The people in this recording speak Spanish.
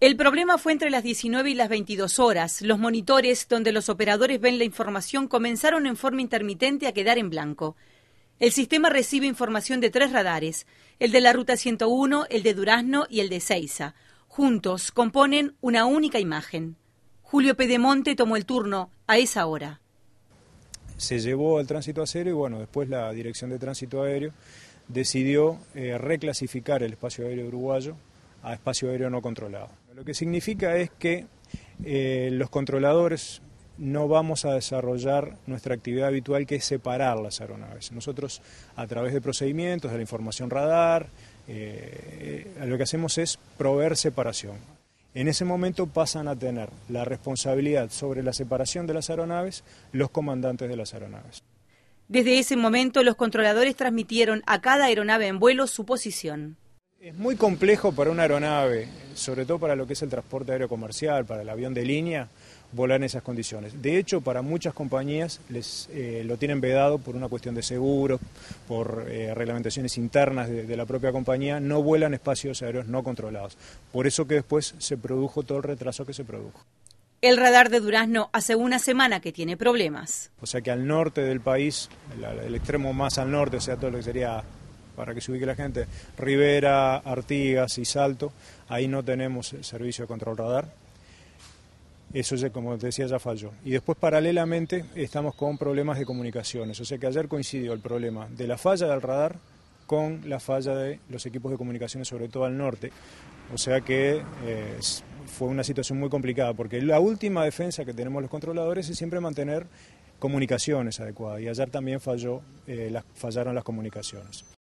El problema fue entre las 19 y las 22 horas. Los monitores, donde los operadores ven la información, comenzaron en forma intermitente a quedar en blanco. El sistema recibe información de tres radares, el de la Ruta 101, el de Durazno y el de Seiza. Juntos componen una única imagen. Julio Pedemonte tomó el turno a esa hora. Se llevó al tránsito a y bueno, después la Dirección de Tránsito Aéreo decidió eh, reclasificar el espacio aéreo uruguayo a espacio aéreo no controlado. Lo que significa es que eh, los controladores no vamos a desarrollar nuestra actividad habitual que es separar las aeronaves. Nosotros a través de procedimientos, de la información radar, eh, lo que hacemos es proveer separación. En ese momento pasan a tener la responsabilidad sobre la separación de las aeronaves los comandantes de las aeronaves. Desde ese momento los controladores transmitieron a cada aeronave en vuelo su posición. Es muy complejo para una aeronave, sobre todo para lo que es el transporte aéreo comercial, para el avión de línea, volar en esas condiciones. De hecho, para muchas compañías les, eh, lo tienen vedado por una cuestión de seguro, por eh, reglamentaciones internas de, la propia compañía, no vuelan espacios aéreos no controlados. Por eso que después se produjo todo el retraso que se produjo. El radar de Durazno hace una semana que tiene problemas. O sea que al norte del país, el extremo más al norte, o sea, todo lo que sería para que se ubique la gente, Rivera, Artigas y Salto, ahí no tenemos servicio de control radar. Eso, como te decía, ya falló. Y después, paralelamente, estamos con problemas de comunicaciones. O sea que ayer coincidió el problema de la falla del radar con la falla de los equipos de comunicaciones, sobre todo al norte. O sea que eh, fue una situación muy complicada, porque la última defensa que tenemos los controladores es siempre mantener comunicaciones adecuadas. Y ayer también eh, fallaron las comunicaciones.